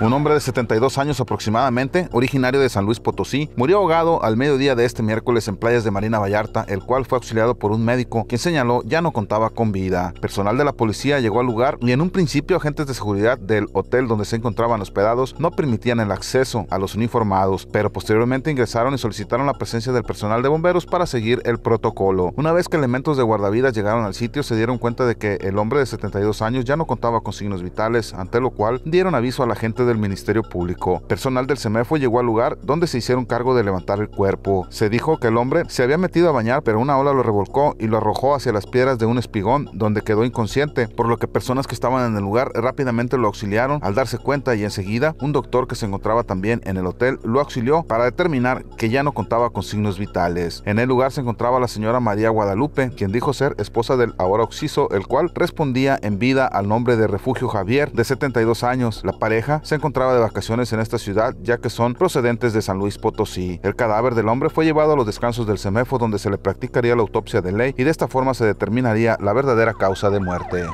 Un hombre de 72 años aproximadamente, originario de San Luis Potosí, murió ahogado al mediodía de este miércoles en playas de Marina Vallarta, el cual fue auxiliado por un médico quien señaló ya no contaba con vida. Personal de la policía llegó al lugar y en un principio agentes de seguridad del hotel donde se encontraban hospedados no permitían el acceso a los uniformados, pero posteriormente ingresaron y solicitaron la presencia del personal de bomberos para seguir el protocolo. Una vez que elementos de guardavidas llegaron al sitio se dieron cuenta de que el hombre de 72 años ya no contaba con signos vitales, ante lo cual dieron aviso a la gente de del Ministerio Público. Personal del CEMEFO llegó al lugar donde se hicieron cargo de levantar el cuerpo. Se dijo que el hombre se había metido a bañar, pero una ola lo revolcó y lo arrojó hacia las piedras de un espigón donde quedó inconsciente, por lo que personas que estaban en el lugar rápidamente lo auxiliaron al darse cuenta y enseguida un doctor que se encontraba también en el hotel lo auxilió para determinar que ya no contaba con signos vitales. En el lugar se encontraba la señora María Guadalupe, quien dijo ser esposa del ahora oxiso, el cual respondía en vida al nombre de Refugio Javier, de 72 años. La pareja se encontraba de vacaciones en esta ciudad, ya que son procedentes de San Luis Potosí. El cadáver del hombre fue llevado a los descansos del CEMEFO, donde se le practicaría la autopsia de ley y de esta forma se determinaría la verdadera causa de muerte.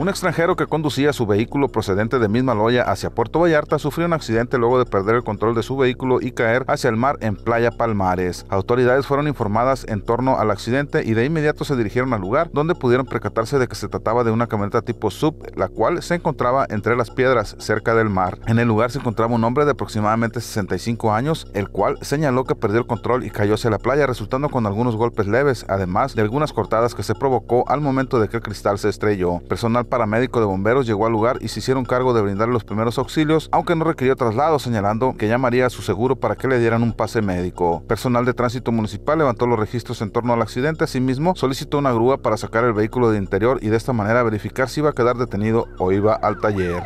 Un extranjero que conducía su vehículo procedente de Loya hacia Puerto Vallarta sufrió un accidente luego de perder el control de su vehículo y caer hacia el mar en Playa Palmares. Autoridades fueron informadas en torno al accidente y de inmediato se dirigieron al lugar donde pudieron percatarse de que se trataba de una camioneta tipo sub, la cual se encontraba entre las piedras cerca del mar. En el lugar se encontraba un hombre de aproximadamente 65 años, el cual señaló que perdió el control y cayó hacia la playa, resultando con algunos golpes leves, además de algunas cortadas que se provocó al momento de que el cristal se estrelló. Personal paramédico de bomberos llegó al lugar y se hicieron cargo de brindar los primeros auxilios, aunque no requirió traslado, señalando que llamaría a su seguro para que le dieran un pase médico. Personal de tránsito municipal levantó los registros en torno al accidente, asimismo solicitó una grúa para sacar el vehículo de interior y de esta manera verificar si iba a quedar detenido o iba al taller.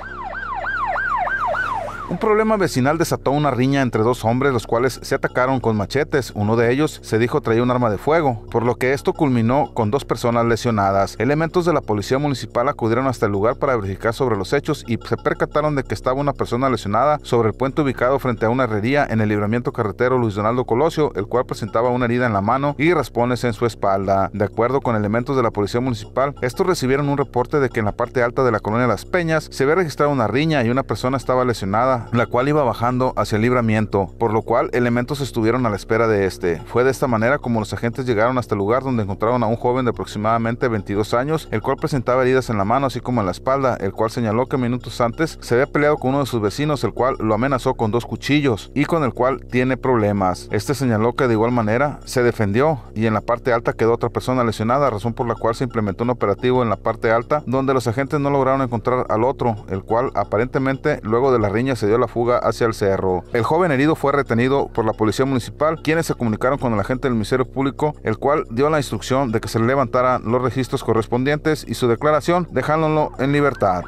Un problema vecinal desató una riña entre dos hombres, los cuales se atacaron con machetes. Uno de ellos se dijo traía un arma de fuego, por lo que esto culminó con dos personas lesionadas. Elementos de la policía municipal acudieron hasta el lugar para verificar sobre los hechos y se percataron de que estaba una persona lesionada sobre el puente ubicado frente a una herrería en el libramiento carretero Luis Donaldo Colosio, el cual presentaba una herida en la mano y raspones en su espalda. De acuerdo con elementos de la policía municipal, estos recibieron un reporte de que en la parte alta de la colonia Las Peñas se había registrado una riña y una persona estaba lesionada la cual iba bajando hacia el libramiento, por lo cual elementos estuvieron a la espera de este. Fue de esta manera como los agentes llegaron hasta el lugar donde encontraron a un joven de aproximadamente 22 años, el cual presentaba heridas en la mano así como en la espalda, el cual señaló que minutos antes se había peleado con uno de sus vecinos, el cual lo amenazó con dos cuchillos y con el cual tiene problemas. Este señaló que de igual manera se defendió y en la parte alta quedó otra persona lesionada, razón por la cual se implementó un operativo en la parte alta donde los agentes no lograron encontrar al otro, el cual aparentemente luego de las riñas se dio la fuga hacia el cerro. El joven herido fue retenido por la policía municipal, quienes se comunicaron con el agente del Ministerio Público, el cual dio la instrucción de que se levantaran los registros correspondientes y su declaración dejándolo en libertad.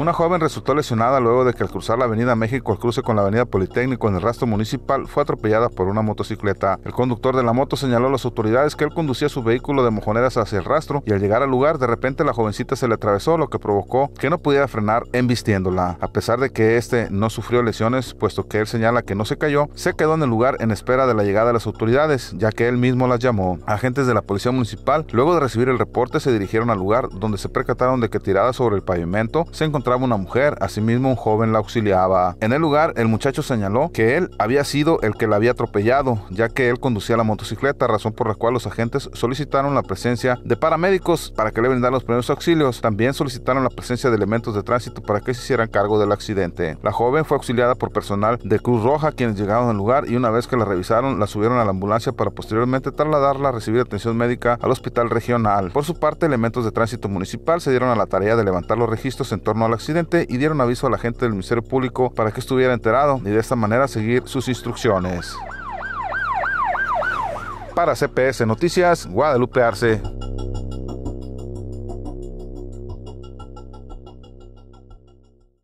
Una joven resultó lesionada luego de que al cruzar la Avenida México al cruce con la Avenida Politécnico en el rastro municipal fue atropellada por una motocicleta. El conductor de la moto señaló a las autoridades que él conducía su vehículo de mojoneras hacia el rastro y al llegar al lugar de repente la jovencita se le atravesó lo que provocó que no pudiera frenar embistiéndola. A pesar de que este no sufrió lesiones puesto que él señala que no se cayó, se quedó en el lugar en espera de la llegada de las autoridades ya que él mismo las llamó. Agentes de la policía municipal luego de recibir el reporte se dirigieron al lugar donde se percataron de que tirada sobre el pavimento se encontraba una mujer, asimismo un joven la auxiliaba. En el lugar, el muchacho señaló que él había sido el que la había atropellado, ya que él conducía la motocicleta, razón por la cual los agentes solicitaron la presencia de paramédicos para que le brindaran los primeros auxilios. También solicitaron la presencia de elementos de tránsito para que se hicieran cargo del accidente. La joven fue auxiliada por personal de Cruz Roja, quienes llegaron al lugar y una vez que la revisaron, la subieron a la ambulancia para posteriormente trasladarla a recibir atención médica al hospital regional. Por su parte, elementos de tránsito municipal se dieron a la tarea de levantar los registros en torno a la y dieron aviso a la gente del Ministerio Público para que estuviera enterado y de esta manera seguir sus instrucciones. Para CPS Noticias, Guadalupe Arce.